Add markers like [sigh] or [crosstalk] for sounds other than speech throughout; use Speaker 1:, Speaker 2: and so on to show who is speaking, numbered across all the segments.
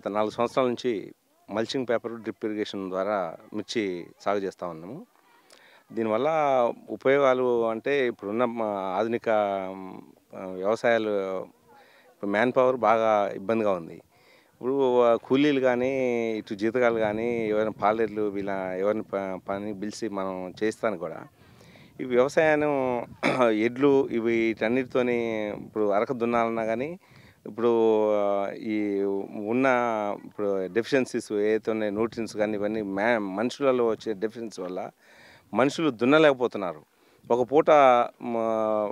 Speaker 1: గత నాలుగు సంవత్సరాల నుంచి మల్చింగ్ పేపర్ డ్రిప్ ఇరిగేషన్ ద్వారా మిర్చి సాగు చేస్తూ ఉన్నాము దీనివల్ల ఉపయోగాలు అంటే ఇప్పుడున్న ఆధునిక వ్యవసాయాలు ఇప్పుడు మ్యాన్ పవర్ బాగా ఇబ్బందిగా ఉంది ఇప్పుడు కూలీలు కానీ ఇటు జీతకాలు కానీ ఎవరైనా పాలేర్లు వీళ్ళ ఎవరిని పని పిలిచి మనం చేస్తాను కూడా ఈ వ్యవసాయాన్ని ఎడ్లు ఇవి వీటన్నిటితోని ఇప్పుడు అరక దున్నాలన్నా కానీ ఇప్పుడు ఈ ఉన్న ఇప్పుడు డెఫిషియన్సీస్ ఏదైతే ఉన్నాయి న్యూట్రియన్స్ కానీ ఇవన్నీ మ్యా మనుషులలో వచ్చే డెఫిషియన్సీ వల్ల మనుషులు దున్నలేకపోతున్నారు ఒక పూట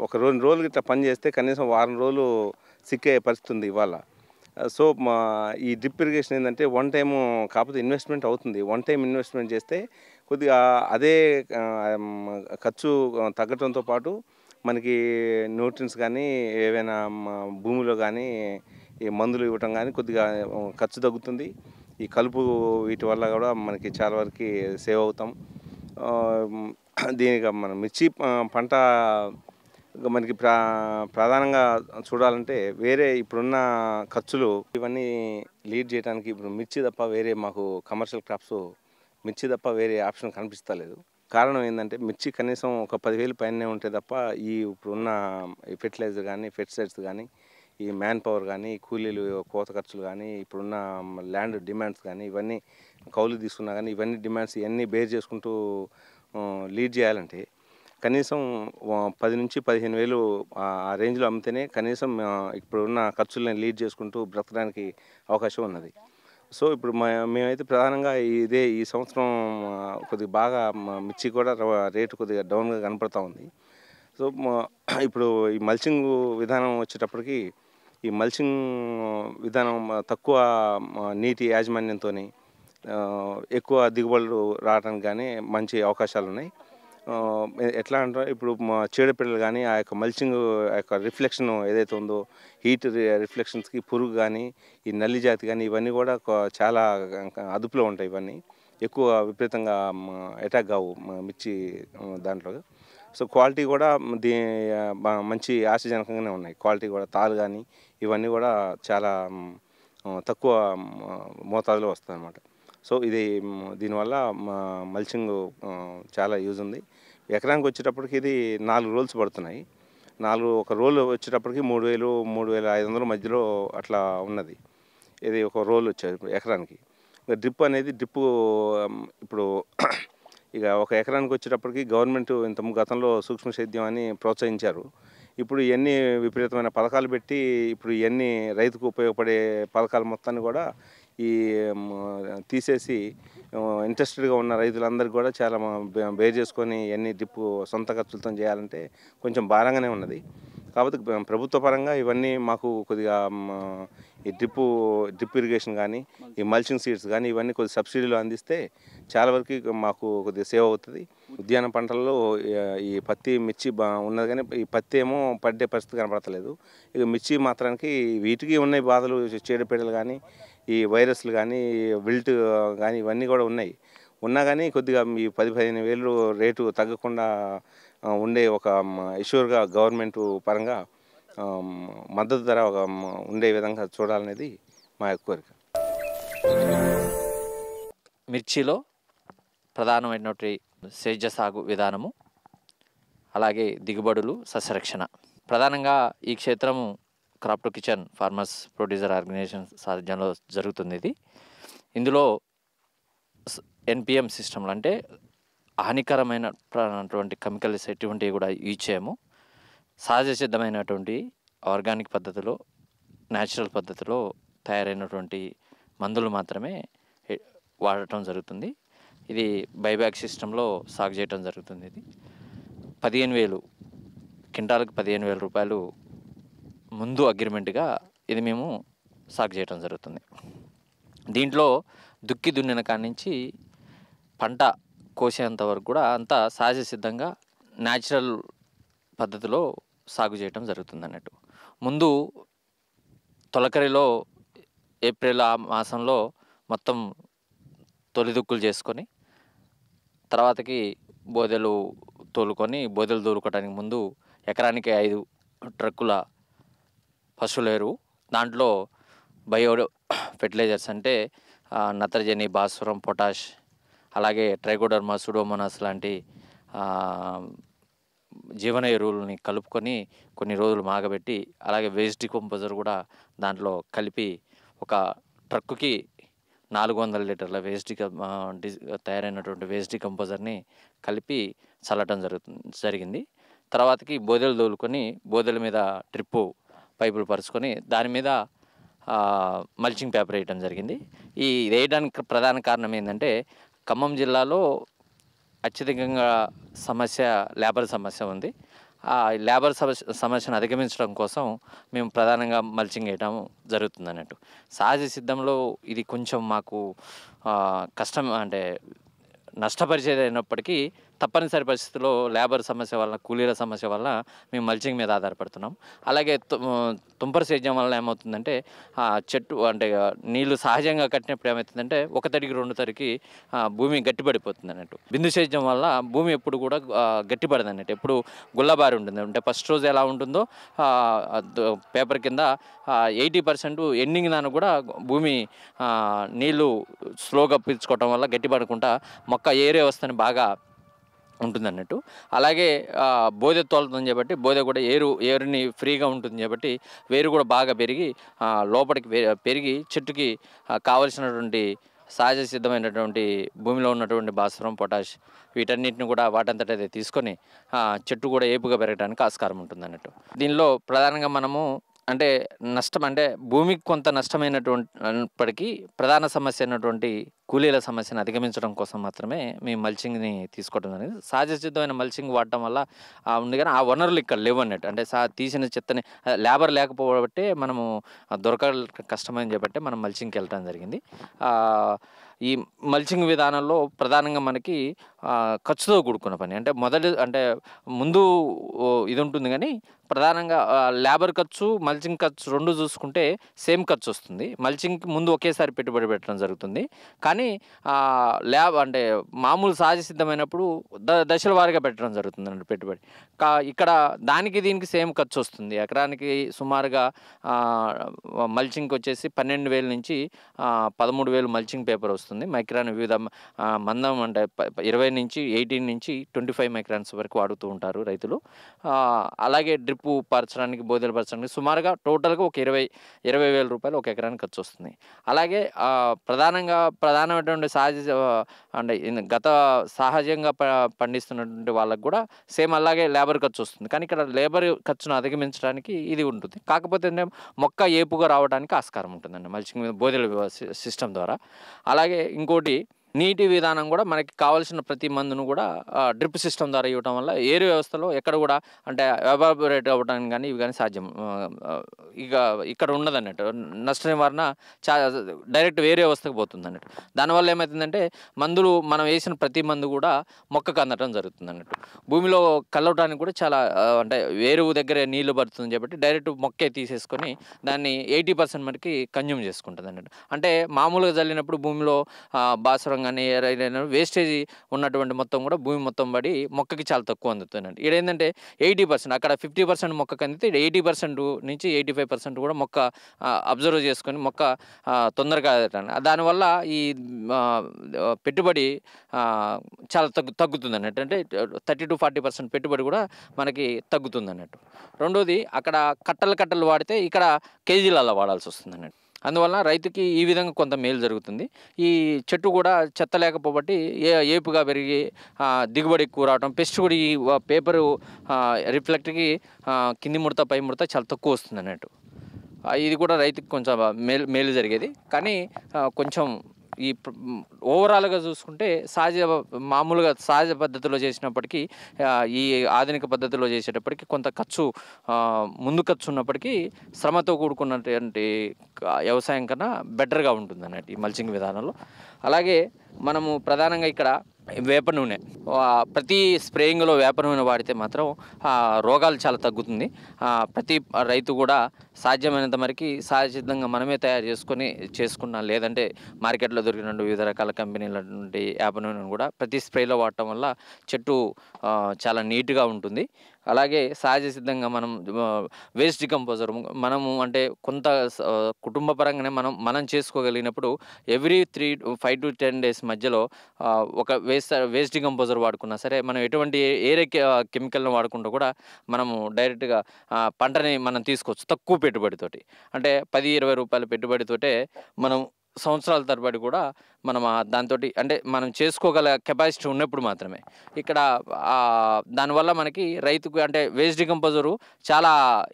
Speaker 1: ఒక రెండు రోజులు ఇట్లా పని చేస్తే కనీసం వారం రోజులు సిక్కే పరిస్థితి ఉంది ఇవాళ సో మా ఈ డ్రిప్ ఇరిగేషన్ ఏంటంటే వన్ టైం కాకపోతే ఇన్వెస్ట్మెంట్ అవుతుంది వన్ టైం ఇన్వెస్ట్మెంట్ చేస్తే కొద్దిగా అదే ఖర్చు తగ్గడంతో పాటు మనకి న్యూట్రిన్స్ కానీ ఏవైనా భూమిలో కానీ ఈ మందులు ఇవ్వటం కానీ కొద్దిగా ఖర్చు తగ్గుతుంది ఈ కలుపు వీటి వల్ల కూడా మనకి చాలా వరకు సేవ్ అవుతాం దీనికి మనం మిర్చి పంట మనకి ప్రా ప్రధానంగా చూడాలంటే వేరే ఇప్పుడున్న ఖర్చులు ఇవన్నీ లీడ్ చేయడానికి ఇప్పుడు మిర్చి తప్ప వేరే మాకు కమర్షియల్ క్రాప్స్ మిర్చి తప్ప వేరే ఆప్షన్ కనిపిస్తలేదు కారణం ఏంటంటే మిర్చి కనీసం ఒక పదివేలు పైన ఉంటే తప్ప ఈ ఇప్పుడున్న ఫెర్టిలైజర్ కానీ ఫెర్టిసైడ్స్ కానీ ఈ మ్యాన్ పవర్ కానీ కూలీలు కోత ఖర్చులు కానీ ఇప్పుడున్న ల్యాండ్ డిమాండ్స్ కానీ ఇవన్నీ కౌలు తీసుకున్నా కానీ ఇవన్నీ డిమాండ్స్ ఇవన్నీ బేర్ చేసుకుంటూ లీడ్ చేయాలంటే కనీసం పది నుంచి పదిహేను వేలు ఆ రేంజ్లో అమ్మితేనే కనీసం ఇప్పుడున్న ఖర్చులను లీడ్ చేసుకుంటూ బ్రతకడానికి అవకాశం ఉన్నది సో ఇప్పుడు మేమైతే ప్రధానంగా ఇదే ఈ సంవత్సరం కొద్దిగా బాగా మిర్చి కూడా రేటు కొద్దిగా డౌన్గా కనపడతా ఉంది సో ఇప్పుడు ఈ మల్చింగ్ విధానం వచ్చేటప్పటికి ఈ మల్చింగ్ విధానం తక్కువ నీటి యాజమాన్యంతో ఎక్కువ దిగుబడులు రావడానికి కానీ మంచి అవకాశాలు ఉన్నాయి ఎట్లా అంటే ఇప్పుడు మా చీడపిల్లలు కానీ ఆ యొక్క మల్చింగ్ ఆ యొక్క రిఫ్లెక్షన్ ఏదైతే ఉందో హీట్ రిఫ్లెక్షన్స్కి పురుగు కానీ ఈ నల్లి జాతి కానీ ఇవన్నీ కూడా చాలా అదుపులో ఉంటాయి ఇవన్నీ ఎక్కువ విపరీతంగా అటాక్ కావు మిర్చి దాంట్లో సో క్వాలిటీ కూడా దీ మంచి ఆశాజనకంగానే ఉన్నాయి క్వాలిటీ కూడా తాలు కానీ ఇవన్నీ కూడా చాలా తక్కువ మోతాదులో వస్తాయి అన్నమాట సో ఇది దీనివల్ల మల్చింగ్ చాలా యూజ్ ఉంది ఎకరానికి వచ్చేటప్పటికి ఇది నాలుగు రోల్స్ పడుతున్నాయి నాలుగు ఒక రోల్ వచ్చేటప్పటికి మూడు వేలు మూడు వేల ఐదు వందల మధ్యలో అట్లా ఉన్నది ఇది ఒక రోల్ వచ్చేది ఎకరానికి డ్రిప్ అనేది డ్రిప్ ఇప్పుడు [clears throat] ఇక ఒక ఎకరానికి వచ్చేటప్పటికి గవర్నమెంట్ ఇంత గతంలో సూక్ష్మ సేద్యం అని ప్రోత్సహించారు ఇప్పుడు ఇవన్నీ విపరీతమైన పథకాలు పెట్టి ఇప్పుడు ఇవన్నీ రైతుకు ఉపయోగపడే పథకాలు మొత్తాన్ని కూడా ఈ తీసేసి ఇంట్రెస్టెడ్గా ఉన్న రైతులందరికీ కూడా చాలా బేర్ చేసుకొని ఇవన్నీ డిప్పు సొంత ఖర్చులతో చేయాలంటే కొంచెం భారంగానే ఉన్నది కాబట్టి ప్రభుత్వ పరంగా ఇవన్నీ మాకు కొద్దిగా ఈ డ్రిప్ డ్రిప్ ఇరిగేషన్ కానీ ఈ మల్చింగ్ సీడ్స్ కానీ ఇవన్నీ కొద్ది సబ్సిడీలు అందిస్తే చాలా వరకు మాకు కొద్దిగా సేవ్ అవుతుంది ఉద్యాన పంటల్లో ఈ పత్తి మిర్చి ఉన్నది కానీ ఈ పత్తి ఏమో పడ్డే పరిస్థితి కనపడతలేదు ఇక మిర్చి మాత్రానికి వీటికి ఉన్నాయి బాధలు చీడపీడలు కానీ ఈ వైరస్లు కానీ విల్ట్ కానీ ఇవన్నీ కూడా ఉన్నాయి ఉన్నా కానీ కొద్దిగా ఈ పది పదిహేను వేలు రేటు తగ్గకుండా ఉండే ఒక ఇష్యూర్గా గవర్నమెంట్ పరంగా మద్దతు ధర ఒక ఉండే విధంగా చూడాలనేది మా కోరిక మిర్చిలో ప్రధానమైనటువంటి సేద్య సాగు
Speaker 2: విధానము అలాగే దిగుబడులు సస్యరక్షణ ప్రధానంగా ఈ క్షేత్రము crop to kitchen farmers producer organisation సాధ్యంలో జరుగుతుంది ఇది ఇందులో ఎన్పిఎం సిస్టంలు అంటే హానికరమైనటువంటి కెమికల్స్ ఎటువంటివి కూడా యూజ్ చేయము సహజ సిద్ధమైనటువంటి ఆర్గానిక్ పద్ధతిలో న్యాచురల్ పద్ధతిలో తయారైనటువంటి మందులు మాత్రమే వాడటం జరుగుతుంది ఇది బైబ్యాక్ సిస్టంలో సాగు చేయటం జరుగుతుంది ఇది పదిహేను వేలు కింటాలకు పదిహేను వేల రూపాయలు ముందు అగ్రిమెంట్గా ఇది మేము సాగు చేయడం జరుగుతుంది దీంట్లో దుక్కి దున్నిన కాడి నుంచి పంట కోసేంత వరకు కూడా అంతా సహజ సిద్ధంగా న్యాచురల్ పద్ధతిలో సాగు చేయటం జరుగుతుంది అన్నట్టు ముందు తొలకరిలో ఏప్రిల్ ఆ మాసంలో మొత్తం తొలిదుక్కులు చేసుకొని తర్వాతకి బోదెలు తోలుకొని బోదెలు తోలుకోవడానికి ముందు ఎకరానికి ఐదు ట్రక్కుల పశువుల ఎరువు దాంట్లో బయో ఫెర్టిలైజర్స్ అంటే నత్రజని భాస్వరం పొటాష్ అలాగే ట్రైకోడర్మా సుడోమోనాస్ లాంటి జీవన ఎరువులని కలుపుకొని కొన్ని రోజులు మాగబెట్టి అలాగే వేస్ట్ డికంపోజర్ కూడా దాంట్లో కలిపి ఒక ట్రక్కుకి నాలుగు వందల లీటర్ల వేస్ట్ తయారైనటువంటి వేస్ట్ కంపోజర్ని కలిపి చల్లటం జరుగుతుంది జరిగింది తర్వాతకి బోదెలు తోలుకొని బోదెల మీద ట్రిప్పు పైపులు పరుచుకొని దాని మీద మల్చింగ్ పేపర్ వేయడం జరిగింది ఈ వేయడానికి ప్రధాన కారణం ఏంటంటే ఖమ్మం జిల్లాలో అత్యధికంగా సమస్య లేబర్ సమస్య ఉంది ఆ లేబర్ సమస్య సమస్యను అధిగమించడం కోసం మేము ప్రధానంగా మల్చింగ్ వేయడం జరుగుతుంది అన్నట్టు సహజ సిద్ధంలో ఇది కొంచెం మాకు కష్టం అంటే నష్టపరిచేది అయినప్పటికీ తప్పనిసరి పరిస్థితుల్లో లేబర్ సమస్య వల్ల కూలీల సమస్య వల్ల మేము మల్చింగ్ మీద ఆధారపడుతున్నాం అలాగే తుంపర సేద్యం వల్ల ఏమవుతుందంటే ఆ చెట్టు అంటే నీళ్లు సహజంగా కట్టినప్పుడు ఏమవుతుందంటే ఒక తడికి రెండు తడికి భూమి గట్టిపడిపోతుంది అన్నట్టు బిందు సేద్యం వల్ల భూమి ఎప్పుడు కూడా గట్టిపడదు అన్నట్టు ఎప్పుడు గుల్లబారి ఉంటుంది అంటే ఫస్ట్ రోజు ఎలా ఉంటుందో పేపర్ కింద ఎయిటీ పర్సెంట్ ఎండింగ్ దాని కూడా భూమి నీళ్లు స్లోగా పీల్చుకోవటం వల్ల గట్టి పడకుండా మొక్క ఏరే వస్తుంది బాగా ఉంటుంది అన్నట్టు అలాగే బోధె తోలుతుంది కాబట్టి బోధె కూడా ఏరు ఏరుని ఫ్రీగా ఉంటుంది కాబట్టి వేరు కూడా బాగా పెరిగి లోపలికి పెరిగి చెట్టుకి కావలసినటువంటి సహజ సిద్ధమైనటువంటి భూమిలో ఉన్నటువంటి భాస్వరం పొటాష్ వీటన్నిటిని కూడా వాటంతట అయితే తీసుకొని చెట్టు కూడా ఏపుగా పెరగడానికి ఆస్కారం ఉంటుంది అన్నట్టు దీనిలో ప్రధానంగా మనము అంటే నష్టం అంటే భూమికి కొంత నష్టమైనటువంటి ప్రధాన సమస్య అయినటువంటి కూలీల సమస్యను అధిగమించడం కోసం మాత్రమే మీ మల్చింగ్ని తీసుకోవడం అనేది సహజసిద్ధమైన మల్చింగ్ వాడటం వల్ల ఉంది కానీ ఆ వనరులు ఇక్కడ లేవు అన్నట్టు అంటే సా తీసిన చెత్తని లేబర్ లేకపోబట్టే మనము దొరక కష్టమని చెప్పట్టే మనం మల్చింగ్కి వెళ్ళడం జరిగింది ఈ మల్చింగ్ విధానంలో ప్రధానంగా మనకి ఖర్చుతో కూడుకున్న పని అంటే మొదటి అంటే ముందు ఇది ఉంటుంది కానీ ప్రధానంగా లేబర్ ఖర్చు మల్చింగ్ ఖర్చు రెండు చూసుకుంటే సేమ్ ఖర్చు వస్తుంది మల్చింగ్ ముందు ఒకేసారి పెట్టుబడి పెట్టడం జరుగుతుంది కానీ ల్యాబ్ అంటే మామూలు సహజ సిద్ధమైనప్పుడు ద దశల వారీగా పెట్టడం జరుగుతుంది అండి పెట్టుబడి కా ఇక్కడ దానికి దీనికి సేమ్ ఖర్చు వస్తుంది ఎకరానికి సుమారుగా మల్చింగ్కి వచ్చేసి పన్నెండు వేల నుంచి పదమూడు వేలు మల్చింగ్ పేపర్ వస్తుంది మైక్రాన్ వివిధ మందం అంటే ఇరవై నుంచి ఎయిటీన్ నుంచి ట్వంటీ ఫైవ్ మైక్రాన్స్ వరకు వాడుతూ ఉంటారు రైతులు అలాగే డ్రిప్ కలుపు పరచడానికి బోధలు పరచడానికి సుమారుగా టోటల్గా ఒక ఇరవై ఇరవై వేల రూపాయలు ఒక ఎకరానికి ఖర్చు వస్తుంది అలాగే ప్రధానంగా ప్రధానమైనటువంటి సహజ అంటే గత సహజంగా పండిస్తున్నటువంటి వాళ్ళకు కూడా సేమ్ అలాగే లేబర్ ఖర్చు వస్తుంది కానీ ఇక్కడ లేబర్ ఖర్చును అధిగమించడానికి ఇది ఉంటుంది కాకపోతే మొక్క ఏపుగా రావడానికి ఆస్కారం ఉంటుందండి మల్చింగ్ మీద బోధల సిస్టమ్ ద్వారా అలాగే ఇంకోటి నీటి విధానం కూడా మనకి కావాల్సిన ప్రతి మందును కూడా డ్రిప్ సిస్టమ్ ద్వారా ఇవ్వటం వల్ల ఏరు వ్యవస్థలో ఎక్కడ కూడా అంటే ఎవాబరేట్ అవ్వడానికి కానీ ఇవి కానీ సాధ్యం ఇక ఇక్కడ ఉండదు అన్నట్టు నష్ట నివారణ చా డైరెక్ట్ వేరే వ్యవస్థకు పోతుంది అన్నట్టు దానివల్ల ఏమవుతుందంటే మందులు మనం వేసిన ప్రతి మందు కూడా మొక్కకు అందటం జరుగుతుంది అన్నట్టు భూమిలో కలవటానికి కూడా చాలా అంటే వేరు దగ్గర నీళ్లు పడుతుంది కాబట్టి డైరెక్ట్ మొక్కే తీసేసుకొని దాన్ని ఎయిటీ పర్సెంట్ మనకి కన్జ్యూమ్ చేసుకుంటుంది అన్నట్టు అంటే మామూలుగా చల్లినప్పుడు భూమిలో బాసరం శాతం కానీ ఏదైనా వేస్టేజ్ ఉన్నటువంటి మొత్తం కూడా భూమి మొత్తం పడి మొక్కకి చాలా తక్కువ అందుతుందండి ఇక్కడ ఏంటంటే ఎయిటీ పర్సెంట్ అక్కడ ఫిఫ్టీ పర్సెంట్ మొక్కకి అందితే ఇక్కడ ఎయిటీ పర్సెంట్ నుంచి ఎయిటీ ఫైవ్ పర్సెంట్ కూడా మొక్క అబ్జర్వ్ చేసుకొని మొక్క తొందరగా దానివల్ల ఈ పెట్టుబడి చాలా తగ్గు తగ్గుతుంది అన్నట్టు అంటే థర్టీ టు ఫార్టీ పర్సెంట్ పెట్టుబడి కూడా మనకి తగ్గుతుంది అన్నట్టు రెండోది అక్కడ కట్టలు కట్టలు వాడితే ఇక్కడ కేజీలలో వాడాల్సి వస్తుంది అన్నట్టు అందువల్ల రైతుకి ఈ విధంగా కొంత మేలు జరుగుతుంది ఈ చెట్టు కూడా చెత్త లేకపోబట్టి ఏ ఏపుగా పెరిగి దిగుబడి ఎక్కువ రావటం పెస్ట్ కూడా ఈ పేపరు రిఫ్లెక్ట్కి కింది ముడత పై ముడత చాలా తక్కువ వస్తుంది అన్నట్టు ఇది కూడా రైతుకి కొంచెం మేలు మేలు జరిగేది కానీ కొంచెం ఈ ఓవరాల్గా చూసుకుంటే సహజ మామూలుగా సహజ పద్ధతిలో చేసినప్పటికీ ఈ ఆధునిక పద్ధతిలో చేసేటప్పటికీ కొంత ఖర్చు ముందు ఖర్చు ఉన్నప్పటికీ శ్రమతో కూడుకున్నటువంటి వ్యవసాయం కన్నా బెటర్గా ఉంటుంది అన్నట్టు ఈ మల్చింగ్ విధానంలో అలాగే మనము ప్రధానంగా ఇక్కడ వేప నూనె ప్రతి స్ప్రేయింగ్లో వేప నూనె వాడితే మాత్రం రోగాలు చాలా తగ్గుతుంది ప్రతి రైతు కూడా సాధ్యమైనంత మరికి సహజసిద్ధంగా మనమే తయారు చేసుకొని చేసుకున్నా లేదంటే మార్కెట్లో దొరికిన వివిధ రకాల నుండి వేప నూనెను కూడా ప్రతి స్ప్రేలో వాడటం వల్ల చెట్టు చాలా నీట్గా ఉంటుంది అలాగే సహజ సిద్ధంగా మనం వేస్ట్ డికంపోజర్ మనము అంటే కొంత కుటుంబ పరంగానే మనం మనం చేసుకోగలిగినప్పుడు every three five to ten days మధ్యలో ఒక వేస్ట్ వేస్ట్ డికంపోజర్ వాడుకున్నా సరే మనం ఎటువంటి ఏరే కెమికల్ని వాడుకుంటూ కూడా మనము డైరెక్ట్గా పంటని మనం తీసుకోవచ్చు తక్కువ పెట్టుబడితోటి అంటే పది ఇరవై రూపాయల పెట్టుబడితోటే మనం సంవత్సరాల తరబడి కూడా మనం దాంతో అంటే మనం చేసుకోగల కెపాసిటీ ఉన్నప్పుడు మాత్రమే ఇక్కడ దానివల్ల మనకి రైతుకు అంటే వేస్ట్ డికంపోజరు చాలా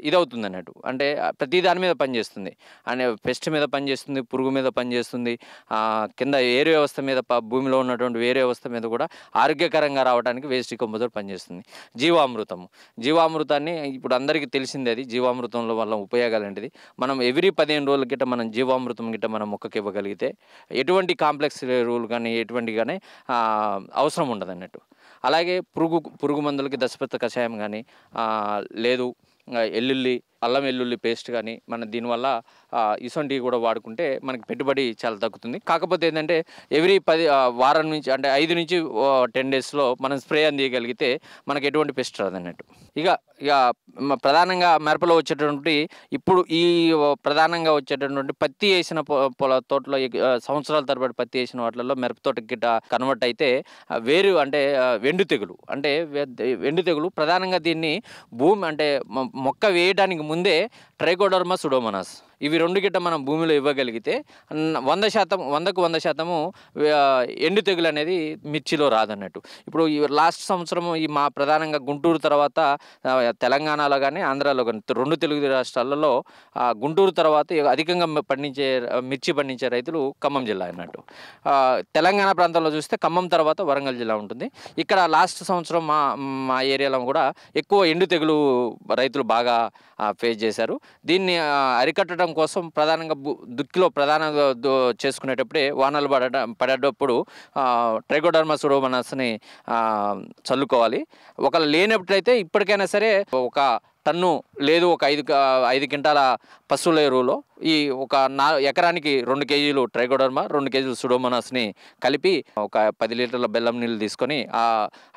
Speaker 2: ఇదవుతుంది అన్నట్టు అంటే ప్రతి దాని మీద పనిచేస్తుంది అంటే పెస్ట్ మీద పనిచేస్తుంది పురుగు మీద పనిచేస్తుంది కింద ఏరు వ్యవస్థ మీద భూమిలో ఉన్నటువంటి వేరు వ్యవస్థ మీద కూడా ఆరోగ్యకరంగా రావడానికి వేస్ట్ డికంపోజర్ పనిచేస్తుంది జీవామృతము జీవామృతాన్ని ఇప్పుడు అందరికీ తెలిసిందే అది జీవామృతంలో వల్ల ఉపయోగాలు ఏంటిది మనం ఎవ్రీ పదిహేను రోజుల గిట్ట మనం జీవామృతం గిట్ట మనం మొక్కకి ఇవ్వగలం ఇవ్వగలిగితే ఎటువంటి కాంప్లెక్స్ రూల్ కానీ ఎటువంటి కానీ అవసరం ఉండదు అన్నట్టు అలాగే పురుగు పురుగు మందులకి దశపత్ర కషాయం కానీ లేదు ఎల్లుల్లి అల్లం వెల్లుల్లి పేస్ట్ కానీ మన దీనివల్ల ఇసొంటి కూడా వాడుకుంటే మనకి పెట్టుబడి చాలా తగ్గుతుంది కాకపోతే ఏంటంటే ఎవ్రీ పది వారం నుంచి అంటే ఐదు నుంచి టెన్ డేస్లో మనం స్ప్రే అందియగలిగితే మనకు ఎటువంటి పెస్ట్ రాదన్నట్టు ఇక ఇక ప్రధానంగా మిరపలో వచ్చేటటువంటి ఇప్పుడు ఈ ప్రధానంగా వచ్చేటటువంటి పత్తి వేసిన పొల తోటలో సంవత్సరాల తరబడి పత్తి వేసిన వాటిల్లో మిరప తోట గిట్ట కన్వర్ట్ అయితే వేరు అంటే వెండు తెగులు అంటే వెండు తెగులు ప్రధానంగా దీన్ని భూమి అంటే మొక్క వేయడానికి ముందు ముందే ట్రైకోడర్మా సుడోమోనాస్ ఇవి రెండు గిట్ట మనం భూమిలో ఇవ్వగలిగితే వంద శాతం వందకు వంద శాతము ఎండు తెగులు అనేది మిర్చిలో రాదన్నట్టు ఇప్పుడు లాస్ట్ సంవత్సరం ఈ మా ప్రధానంగా గుంటూరు తర్వాత తెలంగాణలో కానీ ఆంధ్రాలో కానీ రెండు తెలుగు రాష్ట్రాలలో గుంటూరు తర్వాత అధికంగా పండించే మిర్చి పండించే రైతులు ఖమ్మం జిల్లా అన్నట్టు తెలంగాణ ప్రాంతంలో చూస్తే ఖమ్మం తర్వాత వరంగల్ జిల్లా ఉంటుంది ఇక్కడ లాస్ట్ సంవత్సరం మా మా ఏరియాలో కూడా ఎక్కువ ఎండు తెగులు రైతులు బాగా ఫేస్ చేశారు దీన్ని అరికట్టడం కాపాడడం కోసం ప్రధానంగా దుక్కిలో ప్రధానంగా చేసుకునేటప్పుడే వానలు పడ పడేటప్పుడు ట్రైగోడర్మా సురోమనస్ని చల్లుకోవాలి ఒకవేళ లేనప్పుడైతే ఇప్పటికైనా సరే ఒక టన్ను లేదు ఒక ఐదు ఐదు క్వింటాల పశువుల ఎరువులో ఈ ఒక నా ఎకరానికి రెండు కేజీలు ట్రైగోడర్మా రెండు కేజీలు సుడోమోనాస్ని కలిపి ఒక పది లీటర్ల బెల్లం నీళ్ళు తీసుకొని ఆ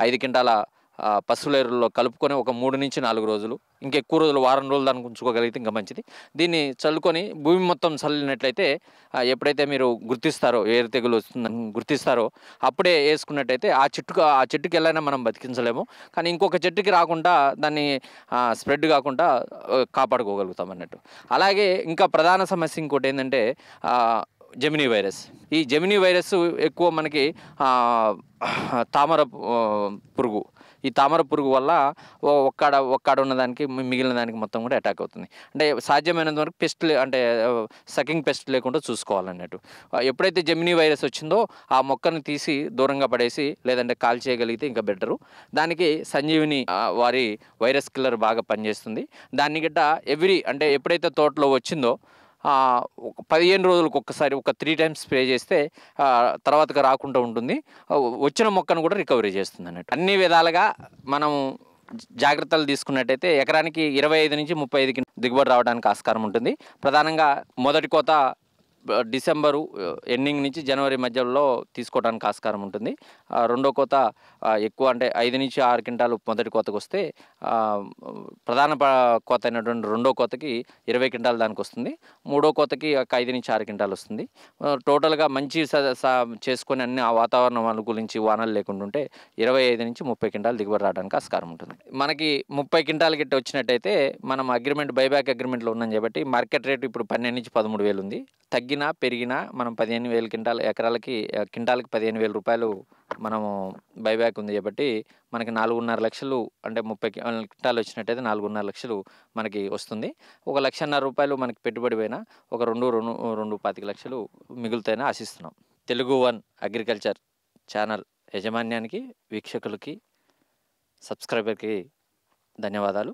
Speaker 2: ఐదు క్వింటాల పసులేరులో కలుపుకొని ఒక మూడు నుంచి నాలుగు రోజులు ఇంకెక్కువ రోజులు వారం రోజులు దానికి ఉంచుకోగలిగితే ఇంకా మంచిది దీన్ని చల్లుకొని భూమి మొత్తం చల్లినట్లయితే ఎప్పుడైతే మీరు గుర్తిస్తారో ఏరు తెగులు వస్తుందని గుర్తిస్తారో అప్పుడే వేసుకున్నట్టయితే ఆ చెట్టుకు ఆ చెట్టుకి వెళ్ళైనా మనం బతికించలేము కానీ ఇంకొక చెట్టుకి రాకుండా దాన్ని స్ప్రెడ్ కాకుండా కాపాడుకోగలుగుతాం అన్నట్టు అలాగే ఇంకా ప్రధాన సమస్య ఇంకోటి ఏంటంటే జెమినీ వైరస్ ఈ జెమినీ వైరస్ ఎక్కువ మనకి తామర పురుగు ఈ తామర పురుగు వల్ల ఒక్కడ ఒక్కడ ఉన్నదానికి మిగిలిన దానికి మొత్తం కూడా అటాక్ అవుతుంది అంటే సాధ్యమైనంత వరకు పెస్ట్ అంటే సకింగ్ పెస్ట్ లేకుండా చూసుకోవాలన్నట్టు ఎప్పుడైతే జెమినీ వైరస్ వచ్చిందో ఆ మొక్కను తీసి దూరంగా పడేసి లేదంటే కాల్ చేయగలిగితే ఇంకా బెటరు దానికి సంజీవిని వారి వైరస్ కిల్లర్ బాగా పనిచేస్తుంది దాన్ని గిట్ట ఎవ్రీ అంటే ఎప్పుడైతే తోటలో వచ్చిందో పదిహేను రోజులకు ఒక్కసారి ఒక త్రీ టైమ్స్ స్ప్రే చేస్తే తర్వాతగా రాకుండా ఉంటుంది వచ్చిన మొక్కను కూడా రికవరీ చేస్తుంది అన్నట్టు అన్ని విధాలుగా మనం జాగ్రత్తలు తీసుకున్నట్టయితే ఎకరానికి ఇరవై ఐదు నుంచి ముప్పై ఐదుకి దిగుబడి రావడానికి ఆస్కారం ఉంటుంది ప్రధానంగా మొదటి కోత డిసెంబరు ఎండింగ్ నుంచి జనవరి మధ్యలో తీసుకోవడానికి ఆస్కారం ఉంటుంది రెండో కోత ఎక్కువ అంటే ఐదు నుంచి ఆరు క్వింటాలు మొదటి కోతకు వస్తే ప్రధాన కోత అయినటువంటి రెండో కోతకి ఇరవై కింటాలు దానికి వస్తుంది మూడో కోతకి ఒక ఐదు నుంచి ఆరు కింటాలు వస్తుంది టోటల్గా మంచి చేసుకొని అన్ని ఆ వాతావరణం అనుకూలించి వానలు లేకుండా ఉంటే ఇరవై ఐదు నుంచి ముప్పై కింటాలు దిగుబడి రావడానికి ఆస్కారం ఉంటుంది మనకి ముప్పై క్వింటాలు గిట్ట వచ్చినట్టయితే మనం అగ్రిమెంట్ బైబ్యాక్ అగ్రిమెంట్లో ఉన్నాం కాబట్టి మార్కెట్ రేటు ఇప్పుడు పన్నెండు నుంచి పదమూడు వేలు ఉంది తగ్గి తగ్గినా పెరిగినా మనం పదిహేను వేల కింటాల ఎకరాలకి క్వింటాల్కి పదిహేను వేల రూపాయలు మనము బైబ్యాక్ ఉంది కాబట్టి మనకి నాలుగున్నర లక్షలు అంటే ముప్పై క్వింటాలు వచ్చినట్టయితే నాలుగున్నర లక్షలు మనకి వస్తుంది ఒక లక్షన్నర రూపాయలు మనకి పెట్టుబడి పోయినా ఒక రెండు రెండు రెండు పాతిక లక్షలు మిగులుతాయని ఆశిస్తున్నాం తెలుగు వన్ అగ్రికల్చర్ ఛానల్ యజమాన్యానికి వీక్షకులకి సబ్స్క్రైబర్కి ధన్యవాదాలు